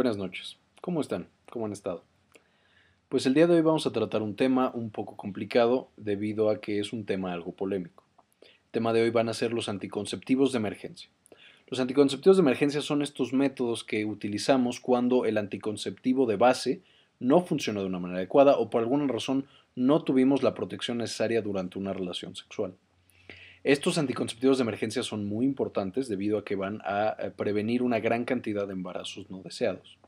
buenas noches. ¿Cómo están? ¿Cómo han estado? Pues el día de hoy vamos a tratar un tema un poco complicado debido a que es un tema algo polémico. El tema de hoy van a ser los anticonceptivos de emergencia. Los anticonceptivos de emergencia son estos métodos que utilizamos cuando el anticonceptivo de base no funcionó de una manera adecuada o por alguna razón no tuvimos la protección necesaria durante una relación sexual. Estos anticonceptivos de emergencia son muy importantes debido a que van a eh, prevenir una gran cantidad de embarazos no deseados.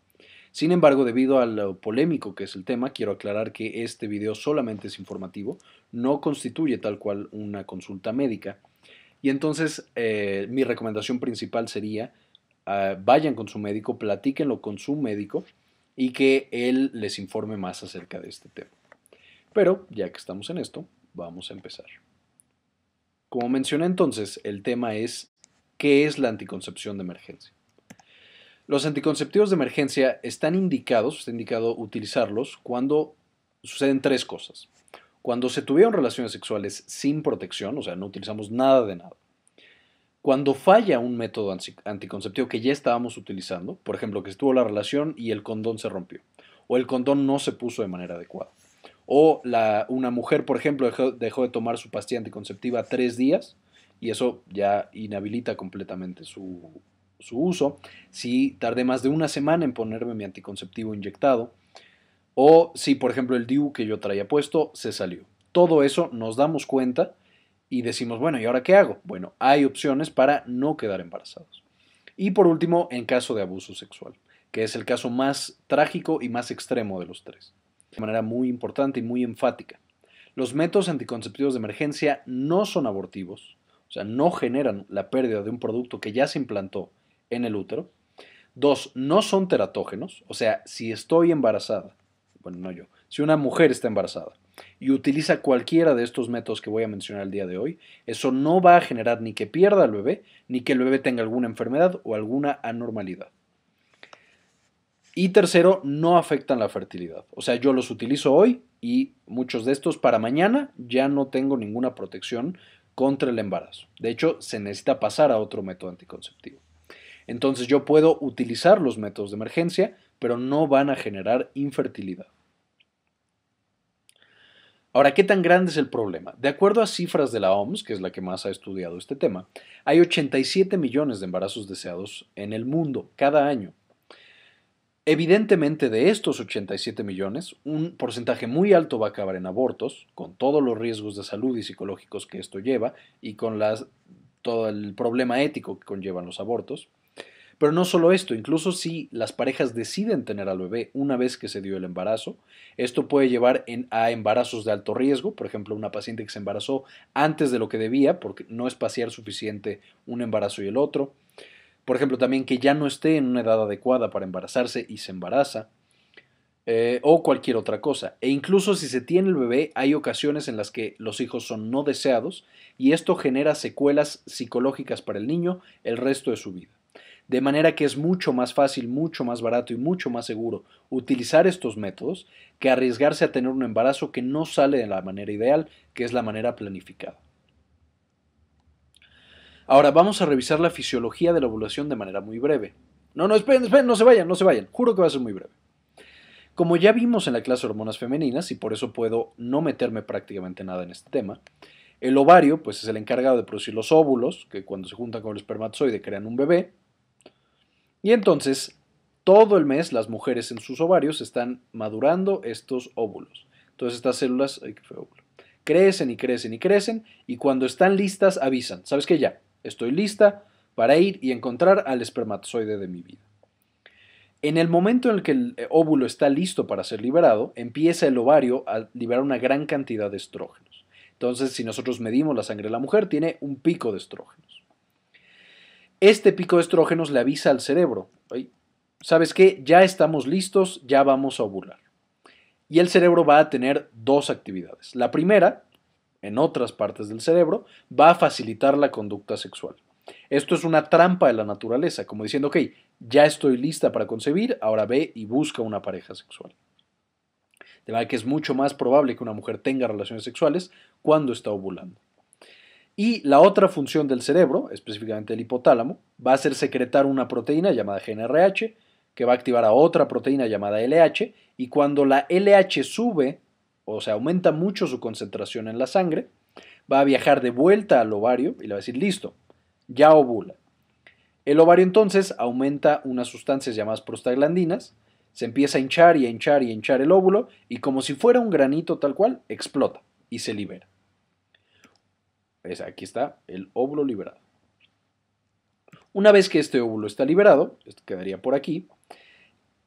Sin embargo, debido a lo polémico que es el tema, quiero aclarar que este video solamente es informativo, no constituye tal cual una consulta médica. Y entonces eh, mi recomendación principal sería ah, vayan con su médico, platíquenlo con su médico y que él les informe más acerca de este tema. Pero ya que estamos en esto, vamos a empezar. Como mencioné entonces, el tema es ¿qué es la anticoncepción de emergencia? Los anticonceptivos de emergencia están indicados, está indicado utilizarlos cuando suceden tres cosas. Cuando se tuvieron relaciones sexuales sin protección, o sea, no utilizamos nada de nada. Cuando falla un método anticonceptivo que ya estábamos utilizando, por ejemplo, que estuvo la relación y el condón se rompió, o el condón no se puso de manera adecuada. O una mujer, por ejemplo, dejó, de tomar su pastilla anticonceptiva tres días y eso ya inhabilita completamente su, su uso. Si tardé más de una semana en ponerme mi anticonceptivo inyectado, o si, por ejemplo, el DIU que yo traía puesto se salió. Todo eso nos damos cuenta y decimos, bueno, ¿y ahora qué hago? Bueno, hay opciones para no quedar embarazados. Y por último, en caso de abuso sexual, que es el caso más trágico y más extremo de los tres de manera muy importante y muy enfática. Los métodos anticonceptivos de emergencia no son abortivos, o sea, no generan la pérdida de un producto que ya se implantó en el útero. Dos, no son teratógenos, o sea, si estoy embarazada, bueno, no yo, si una mujer está embarazada y utiliza cualquiera de estos métodos que voy a mencionar el día de hoy, eso no va a generar ni que pierda al bebé, ni que el bebé tenga alguna enfermedad o alguna anormalidad. Y tercero, no afectan la fertilidad. O sea, yo los utilizo hoy y muchos de estos para mañana ya no tengo ninguna protección contra el embarazo. De hecho, se necesita pasar a otro método anticonceptivo. Entonces yo puedo utilizar los métodos de emergencia, pero no van a generar infertilidad. Ahora, ¿qué tan grande es el problema? De acuerdo a cifras de la OMS, que es la que más ha estudiado este tema, hay 87 millones de embarazos deseados en el mundo cada año. Evidentemente de estos 87 millones, un porcentaje muy alto va a acabar en abortos, con todos los riesgos de salud y psicológicos que esto lleva y con todo el problema ético que conllevan los abortos. Pero no solo esto, incluso si las parejas deciden tener al bebé una vez que se dio el embarazo, esto puede llevar a embarazos de alto riesgo, por ejemplo, una paciente que se embarazó antes de lo que debía porque no espaciar suficiente un embarazo y el otro, por ejemplo, también que ya no esté en una edad adecuada para embarazarse y se embaraza. Eh, o cualquier otra cosa. E incluso si se tiene el bebé, hay ocasiones en las que los hijos son no deseados y esto genera secuelas psicológicas para el niño el resto de su vida. De manera que es mucho más fácil, mucho más barato y mucho más seguro utilizar estos métodos que arriesgarse a tener un embarazo que no sale de la manera ideal, que es la manera planificada. Ahora vamos a revisar la fisiología de la ovulación de manera muy breve. No, no, esperen, esperen, no se vayan, no se vayan. Juro que va a ser muy breve. Como ya vimos en la clase de hormonas femeninas, y por eso puedo no meterme prácticamente nada en este tema, el ovario pues, es el encargado de producir los óvulos, que cuando se juntan con el espermatozoide crean un bebé. Y entonces, todo el mes las mujeres en sus ovarios están madurando estos óvulos. Entonces, estas células, crecen y crecen y crecen, y cuando están listas avisan, ¿sabes qué? Ya, Estoy lista para ir y encontrar al espermatozoide de mi vida. En el momento en el que el eh, óvulo está listo para ser liberado, empieza el ovario a liberar una gran cantidad de estrógenos. Entonces, si nosotros medimos la sangre de la mujer, tiene un pico de estrógenos. Este pico de estrógenos le avisa al cerebro, ¿sabes qué? Ya estamos listos, ya vamos a ovular. Y el cerebro va a tener dos actividades. La primera en otras partes del cerebro, va a facilitar la conducta sexual. Esto es una trampa de la naturaleza, como diciendo, ok, ya estoy lista para concebir, ahora ve y busca una pareja sexual. De manera que es mucho más probable que una mujer tenga relaciones sexuales cuando está ovulando. Y la otra función del cerebro, específicamente el hipotálamo, va a ser secretar una proteína llamada GNRH, que va a activar a otra proteína llamada LH, y cuando la LH sube o sea, aumenta mucho su concentración en la sangre, va a viajar de vuelta al ovario y le va a decir, listo, ya ovula. El ovario entonces aumenta unas sustancias llamadas prostaglandinas, se empieza a hinchar y a hinchar y a hinchar el óvulo y como si fuera un granito tal cual, explota y se libera. aquí está el óvulo liberado. Una vez que este óvulo está liberado, esto quedaría por aquí,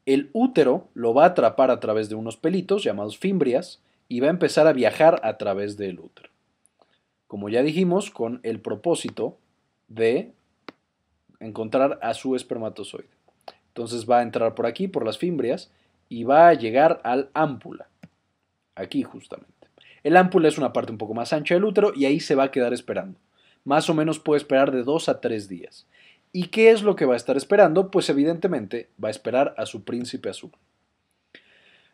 el útero lo va a atrapar a través de unos pelitos llamados fimbrias y va a empezar a viajar a través del útero. Como ya dijimos, con el propósito de encontrar a su espermatozoide. Entonces va a entrar por aquí, por las fimbrias, y va a llegar al ámpula. Aquí justamente. El ámpula es una parte un poco más ancha del útero y ahí se va a quedar esperando. Más o menos puede esperar de dos a tres días. ¿Y qué es lo que va a estar esperando? Pues evidentemente va a esperar a su príncipe azul.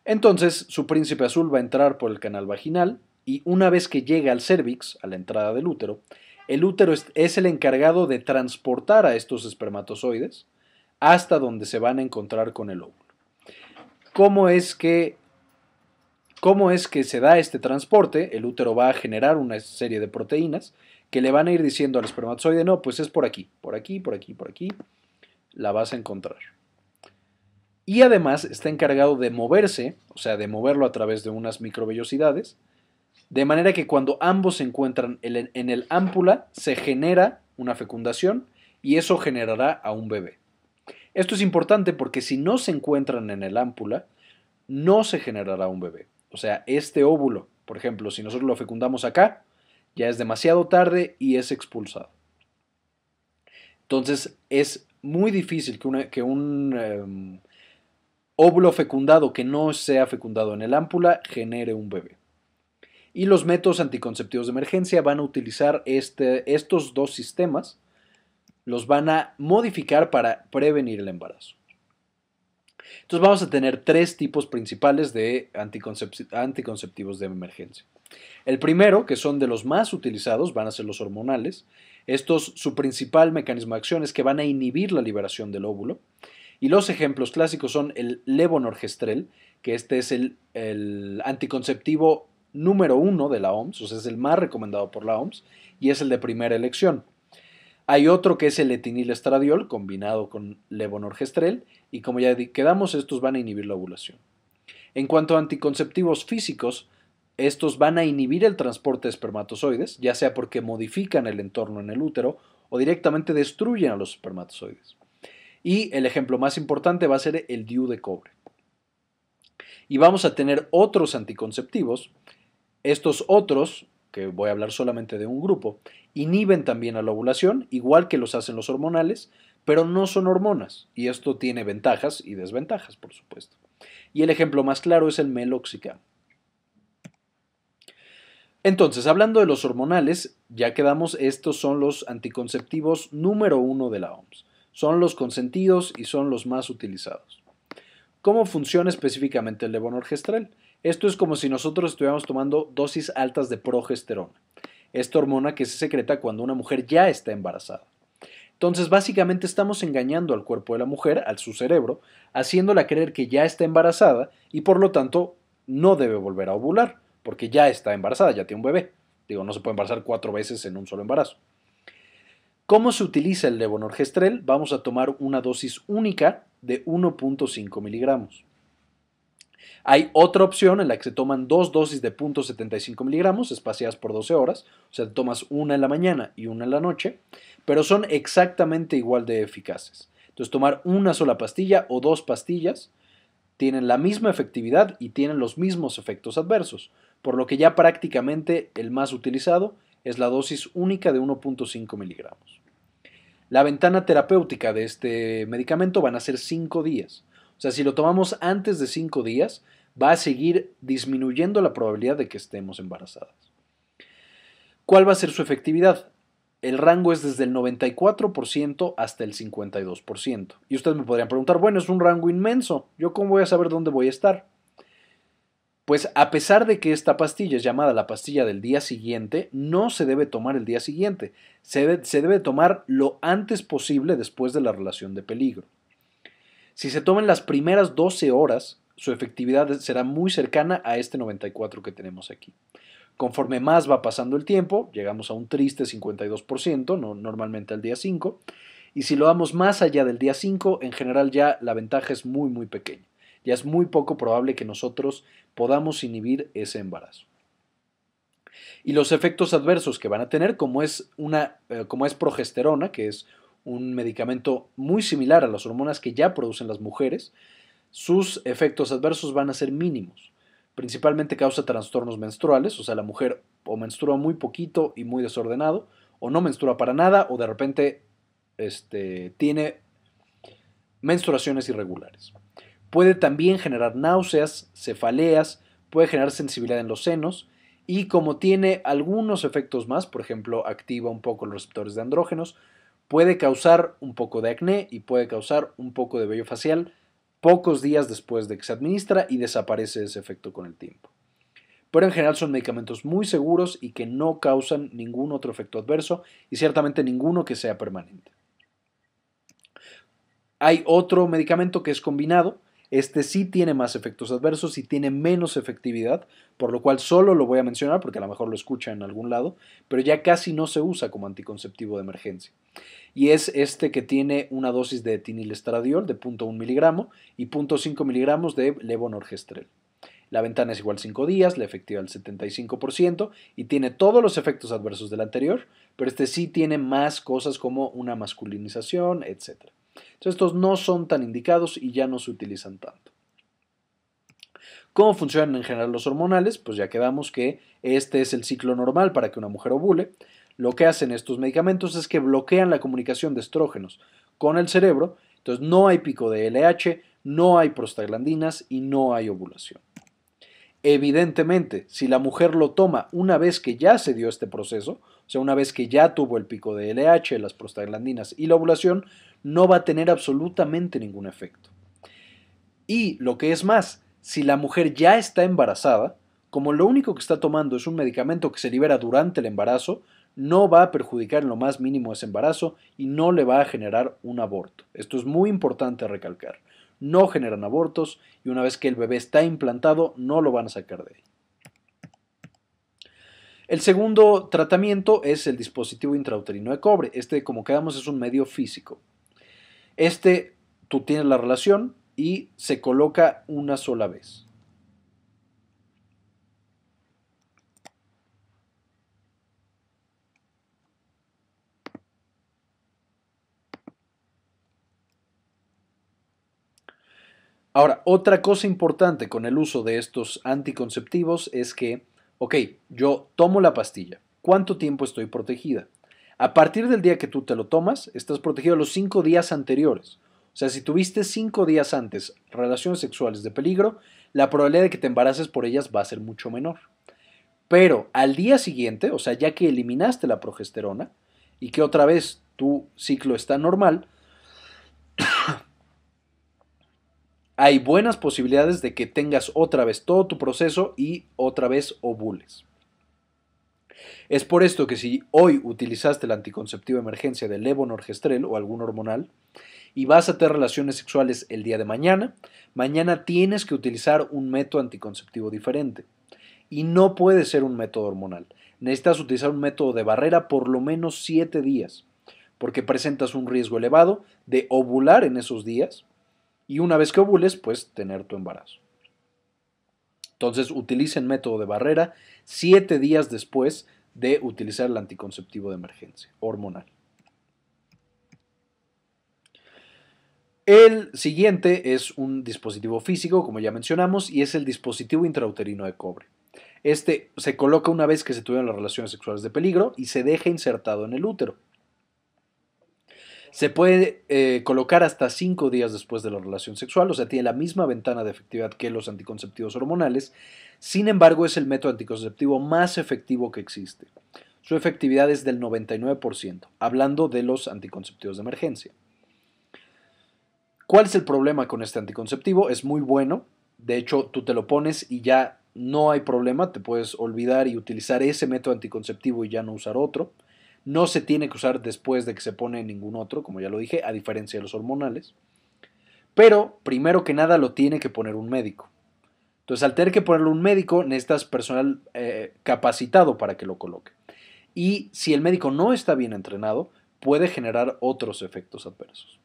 Entonces, su príncipe azul va a entrar por el canal vaginal y una vez que llega al cérvix, a la entrada del útero, el útero es el encargado de transportar a estos espermatozoides hasta donde se van a encontrar con el óvulo. ¿Cómo es que cómo es que se da este transporte? El útero va a generar una serie de proteínas que le van a ir diciendo al espermatozoide, "No, pues es por aquí, por aquí, por aquí, por aquí, la vas a encontrar." y además está encargado de moverse, o sea, de moverlo a través de unas microvellosidades, de manera que cuando ambos se encuentran en el ámpula se genera una fecundación y eso generará a un bebé. Esto es importante porque si no se encuentran en el ámpula, no se generará un bebé. O sea, este óvulo, por ejemplo, si nosotros lo fecundamos acá, ya es demasiado tarde y es expulsado. Entonces, es muy difícil que, que un... Em, óvulo fecundado que no sea fecundado en el ámpula genere un bebé. Y los métodos anticonceptivos de emergencia van a utilizar este, estos dos sistemas, los van a modificar para prevenir el embarazo. Entonces vamos a tener tres tipos principales de anticonceptivos de emergencia. El primero, que son de los más utilizados, van a ser los hormonales. Estos, su principal mecanismo de acción es que van a inhibir la liberación del óvulo y los ejemplos clásicos son el levonorgestrel, que este es el, anticonceptivo número uno de la OMS, o sea, es el más recomendado por la OMS y es el de primera elección. Hay otro que es el etinilestradiol combinado con levonorgestrel y como ya quedamos, estos van a inhibir la ovulación. En cuanto a anticonceptivos físicos, estos van a inhibir el transporte de espermatozoides, ya sea porque modifican el entorno en el útero o directamente destruyen a los espermatozoides. Y el ejemplo más importante va a ser el DIU de cobre. Y vamos a tener otros anticonceptivos. Estos otros, que voy a hablar solamente de un grupo, inhiben también a la ovulación, igual que los hacen los hormonales, pero no son hormonas. Y esto tiene ventajas y desventajas, por supuesto. Y el ejemplo más claro es el meloxicam. Entonces, hablando de los hormonales, ya quedamos, estos son los anticonceptivos número uno de la OMS. Son los consentidos y son los más utilizados. ¿Cómo funciona específicamente el orgestral? Esto es como si nosotros estuviéramos tomando dosis altas de progesterona, esta hormona que se secreta cuando una mujer ya está embarazada. Entonces, básicamente estamos engañando al cuerpo de la mujer, al su cerebro, haciéndola creer que ya está embarazada y por lo tanto no debe volver a ovular, porque ya está embarazada, ya tiene un bebé. Digo, no se puede embarazar cuatro veces en un solo embarazo. ¿Cómo se utiliza el levonorgestrel? Vamos a tomar una dosis única de 1.5 miligramos. Hay otra opción en la que se toman dos dosis de 0.75 miligramos espaciadas por 12 horas, o sea, tomas una en la mañana y una en la noche, pero son exactamente igual de eficaces. Entonces, tomar una sola pastilla o dos pastillas tienen la misma efectividad y tienen los mismos efectos adversos, por lo que ya prácticamente el más utilizado es la dosis única de 1.5 miligramos. La ventana terapéutica de este medicamento van a ser 5 días. O sea, si lo tomamos antes de 5 días, va a seguir disminuyendo la probabilidad de que estemos embarazadas. ¿Cuál va a ser su efectividad? El rango es desde el 94% hasta el 52%. Y ustedes me podrían preguntar, bueno, es un rango inmenso, ¿yo cómo voy a saber dónde voy a estar? Pues a pesar de que esta pastilla es llamada la pastilla del día siguiente, no se debe tomar el día siguiente, se debe, tomar lo antes posible después de la relación de peligro. Si se toman las primeras 12 horas, su efectividad será muy cercana a este 94 que tenemos aquí. Conforme más va pasando el tiempo, llegamos a un triste 52%, no, normalmente al día 5, y si lo damos más allá del día 5, en general ya la ventaja es muy, muy pequeña ya es muy poco probable que nosotros podamos inhibir ese embarazo. Y los efectos adversos que van a tener, como es, una, eh, como es progesterona, que es un medicamento muy similar a las hormonas que ya producen las mujeres, sus efectos adversos van a ser mínimos. Principalmente causa trastornos menstruales, o sea, la mujer o menstrua muy poquito y muy desordenado, o no menstrua para nada, o de repente este, tiene menstruaciones irregulares. Puede también generar náuseas, cefaleas, puede generar sensibilidad en los senos y como tiene algunos efectos más, por ejemplo, activa un poco los receptores de andrógenos, puede causar un poco de acné y puede causar un poco de vello facial pocos días después de que se administra y desaparece ese efecto con el tiempo. Pero en general son medicamentos muy seguros y que no causan ningún otro efecto adverso y ciertamente ninguno que sea permanente. Hay otro medicamento que es combinado, este sí tiene más efectos adversos y tiene menos efectividad, por lo cual solo lo voy a mencionar porque a lo mejor lo escucha en algún lado, pero ya casi no se usa como anticonceptivo de emergencia. Y es este que tiene una dosis de etinilestradiol de 0.1 miligramo y 0.5 miligramos de levonorgestrel. La ventana es igual 5 días, la efectiva al 75% y tiene todos los efectos adversos del anterior, pero este sí tiene más cosas como una masculinización, etcétera. Entonces estos no son tan indicados y ya no se utilizan tanto. ¿Cómo funcionan en general los hormonales? Pues ya quedamos que este es el ciclo normal para que una mujer ovule. Lo que hacen estos medicamentos es que bloquean la comunicación de estrógenos con el cerebro, entonces no hay pico de LH, no hay prostaglandinas y no hay ovulación. Evidentemente, si la mujer lo toma una vez que ya se dio este proceso, o sea, una vez que ya tuvo el pico de LH, las prostaglandinas y la ovulación, no va a tener absolutamente ningún efecto. Y lo que es más, si la mujer ya está embarazada, como lo único que está tomando es un medicamento que se libera durante el embarazo, no va a perjudicar en lo más mínimo ese embarazo y no le va a generar un aborto. Esto es muy importante recalcar. No generan abortos y una vez que el bebé está implantado no lo van a sacar de ahí. El segundo tratamiento es el dispositivo intrauterino de cobre. Este, como quedamos, es un medio físico. Este, tú tienes la relación y se coloca una sola vez. Ahora, otra cosa importante con el uso de estos anticonceptivos es que, ok, yo tomo la pastilla, ¿cuánto tiempo estoy protegida? A partir del día que tú te lo tomas, estás protegido los cinco días anteriores. O sea, si tuviste cinco días antes relaciones sexuales de peligro, la probabilidad de que te embaraces por ellas va a ser mucho menor. Pero al día siguiente, o sea, ya que eliminaste la progesterona y que otra vez tu ciclo está normal, hay buenas posibilidades de que tengas otra vez todo tu proceso y otra vez ovules. Es por esto que si hoy utilizaste el anticonceptivo de emergencia del levonorgestrel o algún hormonal y vas a tener relaciones sexuales el día de mañana, mañana tienes que utilizar un método anticonceptivo diferente. Y no puede ser un método hormonal. Necesitas utilizar un método de barrera por lo menos 7 días, porque presentas un riesgo elevado de ovular en esos días y una vez que ovules, pues tener tu embarazo. Entonces utilicen método de barrera 7 días después de utilizar el anticonceptivo de emergencia hormonal. El siguiente es un dispositivo físico, como ya mencionamos, y es el dispositivo intrauterino de cobre. Este se coloca una vez que se tuvieron las relaciones sexuales de peligro y se deja insertado en el útero. Se puede eh, colocar hasta cinco días después de la relación sexual, o sea, tiene la misma ventana de efectividad que los anticonceptivos hormonales. Sin embargo, es el método anticonceptivo más efectivo que existe. Su efectividad es del 99%, hablando de los anticonceptivos de emergencia. ¿Cuál es el problema con este anticonceptivo? Es muy bueno, de hecho tú te lo pones y ya no hay problema, te puedes olvidar y utilizar ese método anticonceptivo y ya no usar otro. No se tiene que usar después de que se pone ningún otro, como ya lo dije, a diferencia de los hormonales. Pero primero que nada lo tiene que poner un médico. Entonces, al tener que ponerlo un médico, necesitas personal eh, capacitado para que lo coloque. Y si el médico no está bien entrenado, puede generar otros efectos adversos.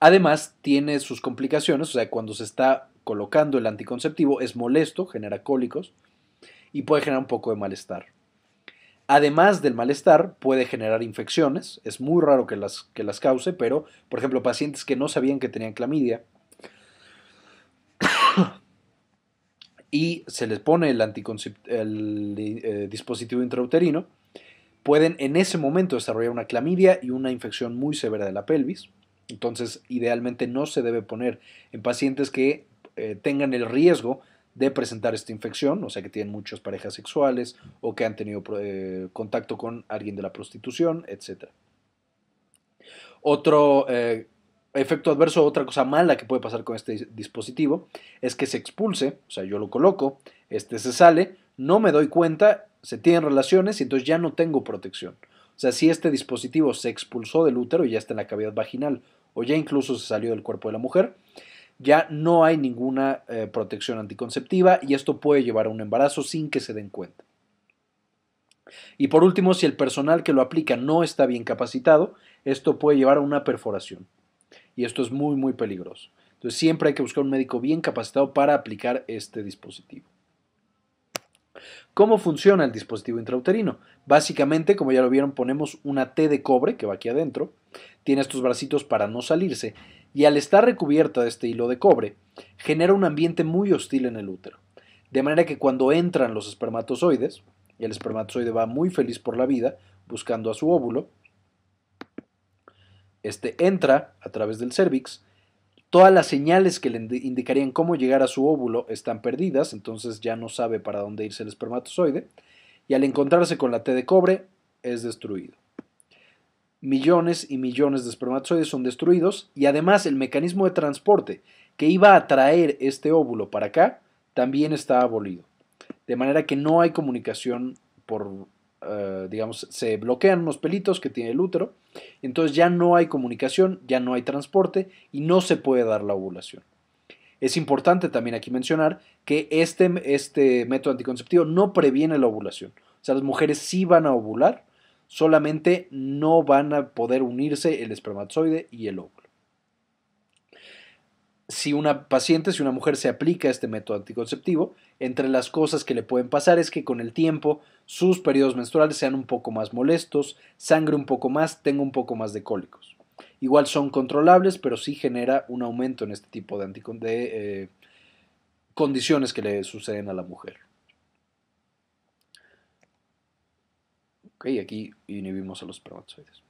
Además, tiene sus complicaciones, o sea, cuando se está colocando el anticonceptivo es molesto, genera cólicos y puede generar un poco de malestar. Además del malestar, puede generar infecciones. Es muy raro que las, que las cause, pero, por ejemplo, pacientes que no sabían que tenían clamidia y se les pone el, el eh, dispositivo intrauterino, pueden en ese momento desarrollar una clamidia y una infección muy severa de la pelvis. Entonces, idealmente no se debe poner en pacientes que eh, tengan el riesgo de presentar esta infección, o sea que tienen muchas parejas sexuales o que han tenido eh, contacto con alguien de la prostitución, etc. Otro eh, efecto adverso, otra cosa mala que puede pasar con este dispositivo es que se expulse, o sea, yo lo coloco, este se sale, no me doy cuenta, se tienen relaciones y entonces ya no tengo protección. O sea, si este dispositivo se expulsó del útero y ya está en la cavidad vaginal o ya incluso se salió del cuerpo de la mujer, ya no hay ninguna eh, protección anticonceptiva y esto puede llevar a un embarazo sin que se den cuenta. Y por último, si el personal que lo aplica no está bien capacitado, esto puede llevar a una perforación. Y esto es muy, muy peligroso. Entonces siempre hay que buscar un médico bien capacitado para aplicar este dispositivo. ¿Cómo funciona el dispositivo intrauterino? Básicamente, como ya lo vieron, ponemos una T de cobre que va aquí adentro, tiene estos bracitos para no salirse y al estar recubierta de este hilo de cobre, genera un ambiente muy hostil en el útero. De manera que cuando entran los espermatozoides, y el espermatozoide va muy feliz por la vida, buscando a su óvulo, este entra a través del cérvix, todas las señales que le indicarían cómo llegar a su óvulo están perdidas, entonces ya no sabe para dónde irse el espermatozoide, y al encontrarse con la T de cobre es destruido millones y millones de espermatozoides son destruidos y además el mecanismo de transporte que iba a traer este óvulo para acá también está abolido. De manera que no hay comunicación por, eh, digamos, se bloquean unos pelitos que tiene el útero, entonces ya no hay comunicación, ya no hay transporte y no se puede dar la ovulación. Es importante también aquí mencionar que este, este método anticonceptivo no previene la ovulación. O sea, las mujeres sí van a ovular, solamente no van a poder unirse el espermatozoide y el óvulo. Si una paciente, si una mujer se aplica este método anticonceptivo, entre las cosas que le pueden pasar es que con el tiempo sus periodos menstruales sean un poco más molestos, sangre un poco más, tenga un poco más de cólicos. Igual son controlables, pero sí genera un aumento en este tipo de, eh, condiciones que le suceden a la mujer. Y Aquí inhibimos a los espermatozoides.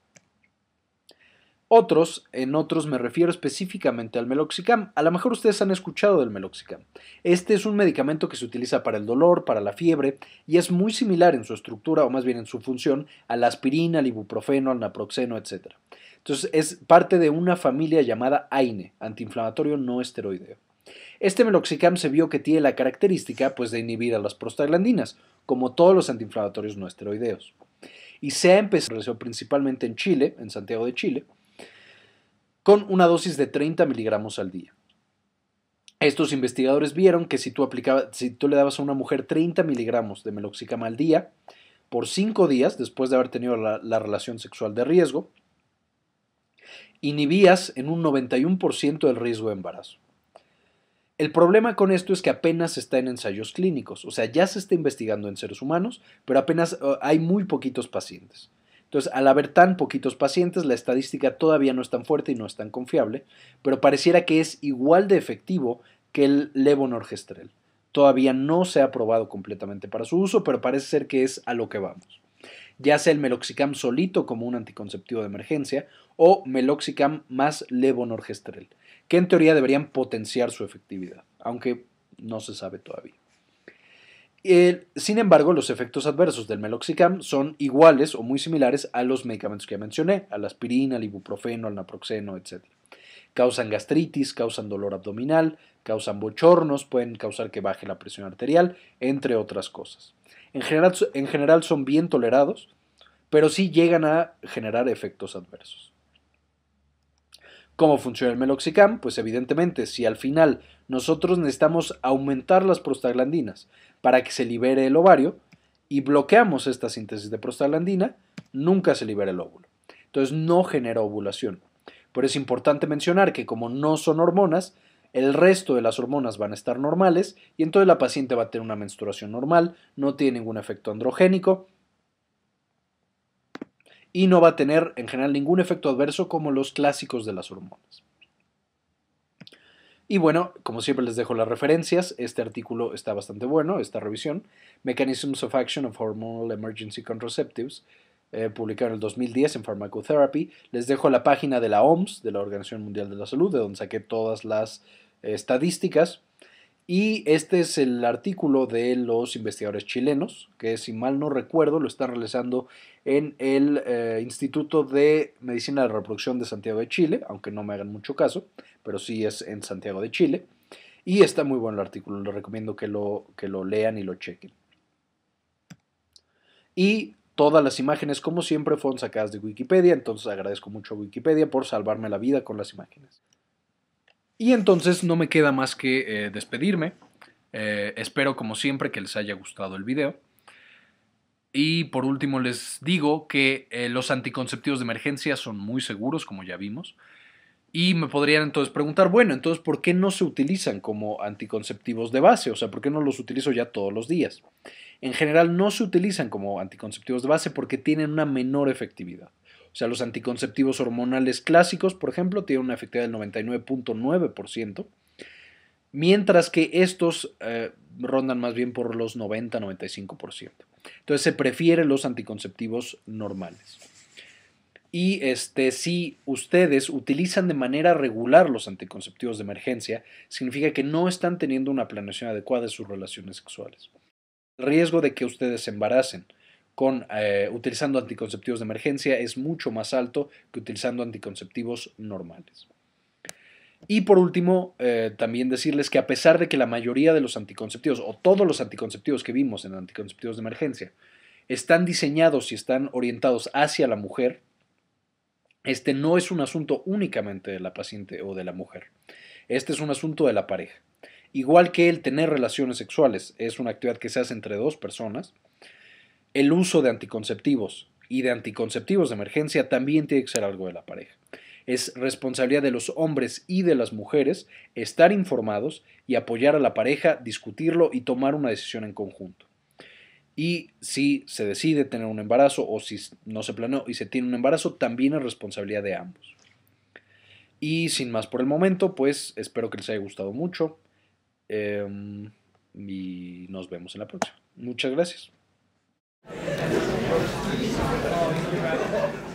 Otros, en otros me refiero específicamente al meloxicam. A lo mejor ustedes han escuchado del meloxicam. Este es un medicamento que se utiliza para el dolor, para la fiebre y es muy similar en su estructura o más bien en su función a la aspirina, al ibuprofeno, al naproxeno, etc. Entonces es parte de una familia llamada AINE, antiinflamatorio no esteroideo. Este meloxicam se vio que tiene la característica pues, de inhibir a las prostaglandinas, como todos los antiinflamatorios no esteroideos y se ha empezado principalmente en Chile, en Santiago de Chile, con una dosis de 30 miligramos al día. Estos investigadores vieron que si tú, si tú le dabas a una mujer 30 miligramos de meloxicam al día por 5 días después de haber tenido la, la relación sexual de riesgo, inhibías en un 91% el riesgo de embarazo. El problema con esto es que apenas está en ensayos clínicos, o sea, ya se está investigando en seres humanos, pero apenas eh, hay muy poquitos pacientes. Entonces, al haber tan poquitos pacientes, la estadística todavía no es tan fuerte y no es tan confiable, pero pareciera que es igual de efectivo que el levonorgestrel. Todavía no se ha probado completamente para su uso, pero parece ser que es a lo que vamos. Ya sea el meloxicam solito como un anticonceptivo de emergencia o meloxicam más levonorgestrel que en teoría deberían potenciar su efectividad, aunque no se sabe todavía. sin embargo, los efectos adversos del meloxicam son iguales o muy similares a los medicamentos que ya mencioné, a la aspirina, al ibuprofeno, al naproxeno, etc. Causan gastritis, causan dolor abdominal, causan bochornos, pueden causar que baje la presión arterial, entre otras cosas. En general, en general son bien tolerados, pero sí llegan a generar efectos adversos. ¿Cómo funciona el meloxicam? Pues evidentemente, si al final nosotros necesitamos aumentar las prostaglandinas para que se libere el ovario y bloqueamos esta síntesis de prostaglandina, nunca se libera el óvulo. Entonces no genera ovulación. Pero es importante mencionar que como no son hormonas, el resto de las hormonas van a estar normales y entonces la paciente va a tener una menstruación normal, no tiene ningún efecto androgénico, y no va a tener en general ningún efecto adverso como los clásicos de las hormonas. Y bueno, como siempre les dejo las referencias, este artículo está bastante bueno, esta revisión, Mechanisms of Action of Hormonal Emergency Contraceptives, eh, publicado en el 2010 en Pharmacotherapy. Les dejo la página de la OMS, de la Organización Mundial de la Salud, de donde saqué todas las eh, estadísticas y este es el artículo de los investigadores chilenos, que si mal no recuerdo lo están realizando en el eh, Instituto de Medicina de Reproducción de Santiago de Chile, aunque no me hagan mucho caso, pero sí es en Santiago de Chile. Y está muy bueno el artículo, les recomiendo que lo, que lo lean y lo chequen. Y todas las imágenes, como siempre, fueron sacadas de Wikipedia, entonces agradezco mucho a Wikipedia por salvarme la vida con las imágenes. Y entonces no me queda más que eh, despedirme. Eh, espero como siempre que les haya gustado el video. Y por último les digo que eh, los anticonceptivos de emergencia son muy seguros, como ya vimos. Y me podrían entonces preguntar, bueno, entonces, ¿por qué no se utilizan como anticonceptivos de base? O sea, ¿por qué no los utilizo ya todos los días? En general no se utilizan como anticonceptivos de base porque tienen una menor efectividad. O sea, los anticonceptivos hormonales clásicos, por ejemplo, tienen una efectividad del 99.9%, mientras que estos eh, rondan más bien por los 90-95%. Entonces se prefieren los anticonceptivos normales. Y este, si ustedes utilizan de manera regular los anticonceptivos de emergencia, significa que no están teniendo una planeación adecuada de sus relaciones sexuales. El riesgo de que ustedes se embaracen, con, eh, utilizando anticonceptivos de emergencia es mucho más alto que utilizando anticonceptivos normales. Y por último, eh, también decirles que a pesar de que la mayoría de los anticonceptivos o todos los anticonceptivos que vimos en anticonceptivos de emergencia están diseñados y están orientados hacia la mujer, este no es un asunto únicamente de la paciente o de la mujer. Este es un asunto de la pareja. Igual que el tener relaciones sexuales es una actividad que se hace entre dos personas, el uso de anticonceptivos y de anticonceptivos de emergencia también tiene que ser algo de la pareja. Es responsabilidad de los hombres y de las mujeres estar informados y apoyar a la pareja, discutirlo y tomar una decisión en conjunto. Y si se decide tener un embarazo o si no se planeó y se tiene un embarazo, también es responsabilidad de ambos. Y sin más por el momento, pues espero que les haya gustado mucho em, y nos vemos en la próxima. Muchas gracias. Oh, you're right.